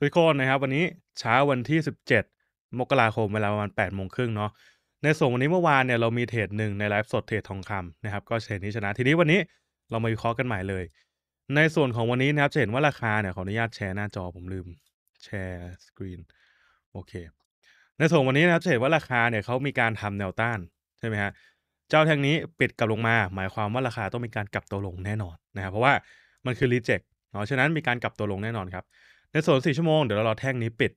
ทุกคนนะครับวันนี้เช้าวันที่ 17 มกราคมเวลาประมาณ8โมงครึ่งเนาะในส่วนวันนี้เมื่อวานเนี่ยเรามีเทรดหนึ่งในไลฟ์สดเทรดทองคำนะครับ ก็เทรดนี้ชนะทีนี้วันนี้เรามาวิเคราะห์กันใหม่เลย ในส่วนของวันนี้นะครับจะเห็นว่าราคาเนี่ยขออนุญาตแชร์หน้าจอผมลืมแชร์สกรีนโอเคในส่วนวันนี้นะครับจะเห็นว่าราคาเนี่ยเขามีการทำแนวต้านใช่ไหมฮะเจ้าแท่งนี้ปิดกลับลงมาหมายความว่าราคาต้องมีการกลับตัวลงแน่นอนนะครับเพราะว่ามันคือรีเจ็คเนาะฉะนั้นมีการกลับตัวลงแน่นอนครับในส่วนสี่ชั่วโมงเดี๋ยวเราแท่งนี้ปิด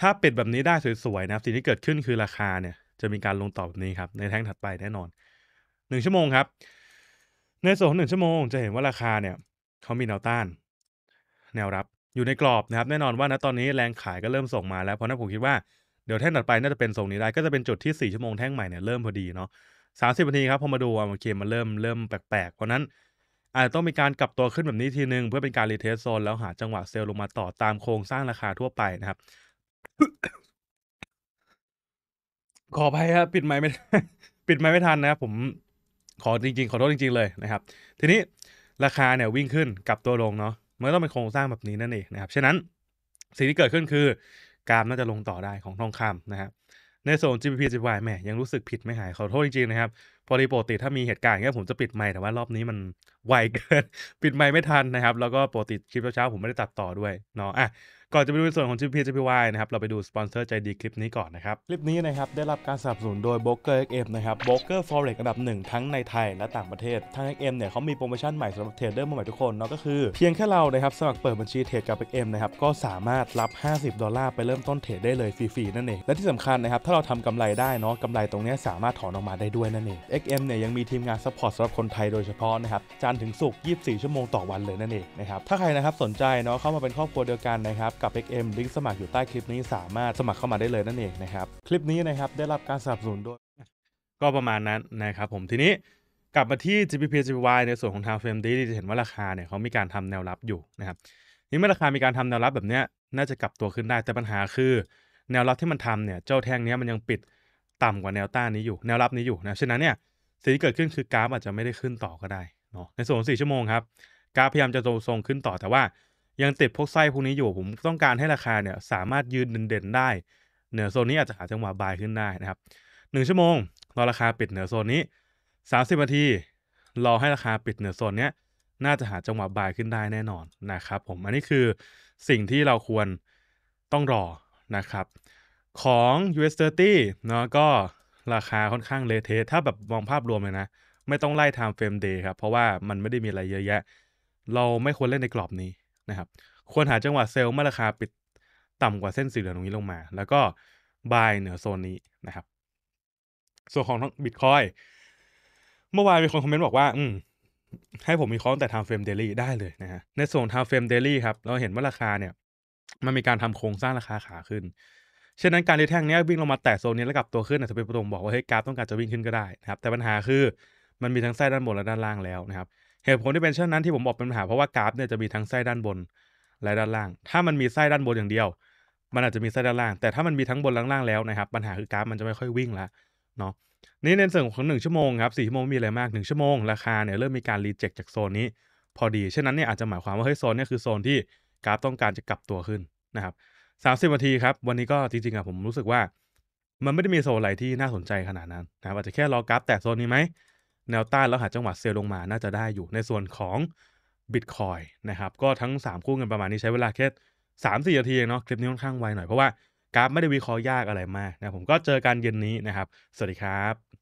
ถ้าปิดแบบนี้ได้สวยๆนะสิ่งที่เกิดขึ้นคือราคาเนี่ยจะมีการลงต่อแบบนี้ครับในแท่งถัดไปแน่นอนหนึ่งชั่วโมงครับในส่วนของหนึ่งชั่วโมงจะเห็นว่าราคาเนี่ยเขามีแนวต้านแนวรับอยู่ในกรอบนะครับแน่นอนว่าณตอนนี้แรงขายก็เริ่มส่งมาแล้วเพราะนั้นผมคิดว่าเดี๋ยวแท่งถัดไปน่าจะเป็นทรงนี้ได้ก็จะเป็นจุดที่4ชั่วโมงแท่งใหม่เนี่ยเริ่มพอดีเนาะสามสิบนาทีครับพอมาดูอ่ะเคมมันเริ่มเริ่มแปลกๆเพราะนั้นอาจจะต้องมีการกลับตัวขึ้นแบบนี้ทีหนึ่งเพื่อเป็นการรีเทสโซน แล้วหาจังหวะเซลล์ลงมาต่อตามโครงสร้างราคาทั่วไปนะครับ ขออภัยครับปิดไม้ไม่ปิดไม้ไม่ทันนะครับ ผม ขอจริง ๆ ขอโทษจริง ๆ เลยนะครับ ทีนี้ราคาเนี่ยวิ่งขึ้น กลับตัวลงเนาะเมื่อต้องเป็นโครงสร้างแบบนี้นั่นเองนะครับฉะนั้น สิ่งที่เกิดขึ้นคือการน่าจะลงต่อได้ของทองคำนะครับในโซน g p p g 0 y แม่ยังรู้สึกผิดไม่หายขอโทษจริงๆนะครับพอดีปกติถ้ามีเหตุการณ์เงี้ยผมจะปิดไมค์แต่ว่ารอบนี้มันไวเกินปิดไมค์ไม่ทันนะครับ แล้วก็ปกติคลิปเช้าผมไม่ได้ตัดต่อด้วยเนาะอ่ะก่อนจะไปดูในส่วนของ GP GPY นะครับ เราไปดูสปอนเซอร์ใจดีคลิปนี้ก่อนนะครับ คลิปนี้นะครับ ได้รับการสนับสนุนโดยบกอ o k เอ็มนะครับบ r o อ e r Forex อระดับหนึ่งทั้งในไทยและต่างประเทศทางเอ็กเนี่ยเขามีโปรโมชั่นใหม่สำหรับเทรดเดอร์ใหม่ทุกคนเนาะก็คือ เพียงแค่เรานะครับ สมัครเปิดบัญชีเทรดกับเอ็มนะครับก็สามารถรับ 50 ดอลลาร์ไปเริ่มต้นเทรดได้เลยฟรีๆนั่นเองและที่สำคัญนะครับถ้าเราทำกำไรได้เนาะกำไรตรงนี้สามารถถอนออกมาได้ด้วยนั่นเองเอ็กเนี่ยยังมีทีมงานซัพพอร์ตสำหรับคนไทยโดยเฉพาะนะครับจันถึงศุกร์24 ชั่วโมงต่อวันเลยนั่นเองนะครับถ้าใครนะครับสนใจเนาะเข้ามาเป็นครอบครัวเดียวกันนะครับกับ XM ลิงก์สมัครอยู่ใต้คลิปนี้สามารถสมัครเข้ามาได้เลยนั่นเองนะครับคลิปนี้นะครับได้รับการสนับสนุนโดยก็ประมาณนั้นนะครับผมทีนี้กลับมาที่ GPP GPY ในส่วนของทางเฟรมดีจะเห็นว่าราคาเนี่ยเขามีการทำแนวรับอยู่นะครับนี่เมื่อราคามีการทำแนวรับแบบเนี้ยน่าจะกลับตัวขึ้นได้แต่ปัญหาคือแนวรับที่มันทำเนี่ยเจ้าแท่งนี้มันยังปิดต่ำกว่าแนวต้านนี้อยู่ แนวรับนี้อยู่นะฉะนั้นเนี่ยสิ่งที่เกิดขึ้นคือกราฟอาจจะไม่ได้ขึ้นต่อก็ได้เนาะในส่วนของชั่วโมงครับกราฟพยายามจะทรงขึ้นต่อแต่ว่ายังติดพวกไส้พวกนี้อยู่ ผมต้องการให้ราคาเนี่ยสามารถยืนเด่นๆได้เหนือโซนนี้อาจจะหาจังหวะบายขึ้นได้นะครับ1ชั่วโมงรอราคาปิดเหนือโซนนี้ 30นาทีรอให้ราคาปิดเหนือโซนเนี้ยน่าจะหาจังหวะบายขึ้นได้แน่นอนนะครับผมอันนี้คือสิ่งที่เราควรต้องรอนะครับของ US 30เนาะก็ราคาค่อนข้างเลเทถ้าแบบมองภาพรวมเลยนะไม่ต้องไล่ไทม์เฟรมเดย์ครับเพราะว่ามันไม่ได้มีอะไรเยอะแยะเราไม่ควรเล่นในกรอบนี้นะครับควรหาจังหวะเซลล์เมื่อราคาปิดต่ำกว่าเส้นสีเหลืองตรงนี้ลงมา แล้วก็บายเหนือโซนนี้นะครับ ส่วนของบิตคอยเมื่อวานมีคนคอมเมนต์บอกว่า อืมให้ผมมีคอแต่ทำเฟรมเดลี่ได้เลยนะฮะในส่วนทำเฟรมเดลี่ครับ เราเห็นว่าราคาเนี่ย มันมีการทำโครงสร้างราคาขาขึ้น เช่นนั้นการรีแท่งเนี้ยวิ่งลงมาแตะโซนนี้แล้วกลับตัวขึ้นอาจจะเป็นประตงบอกว่าเฮ้ยกราฟต้องการจะวิ่งขึ้นก็ได้นะครับแต่ปัญหาคือ มันมีทั้งไส้ด้านบนและด้านล่างแล้วนะครับเหตุผลที่เป็นเช่นนั้นที่ผมบอกเป็นปัญหาเพราะว่ากราฟเนี่ยจะมีทั้งไส้ด้านบนและด้านล่าง ถ้ามันมีไส้ด้านบนอย่างเดียว มันอาจจะมีไส้ด้านล่าง แต่ถ้ามันมีทั้งบนและล่างแล้วนะครับ ปัญหาคือกราฟมันจะไม่ค่อยวิ่งละเนาะนี่ในส่วนของ1ชั่วโมงครับสี่ชั่วโมงมีอะไรมาก1ชั่วโมงราคาเนี่ยเริ่มมีการรีเจ็คจากโซนนี้ พอดีเช่นนั้นเนี่ยอาจจะหมายความว่าเฮ้ยโซนนี้คือโซนที่กราฟต้องการจะกลับตัวขึ้นนะครับสสามิบนาทีครับ วันนี้ก็จริงๆอะผมรู้สึกว่า มันไม่ได้มีโซนอะไรที่น่าสนใจขนาดนั้นนะครับอาจจะแค่รอกราฟแตกโซนนี้ไหมแนวต้านแล้วหาจังหวะเซลลงมาน่าจะได้อยู่ในส่วนของ Bitcoin นะครับ ก็ทั้ง 3 คู่เงินประมาณนี้ใช้เวลาแค่สามสี่นาทีเนาะคลิปนี้ค่อนข้างไวหน่อยเพราะว่ากราฟไม่ได้วิเคราะห์ยากอะไรมากนะผมก็เจอกันเย็นนี้นะครับ สวัสดีครับ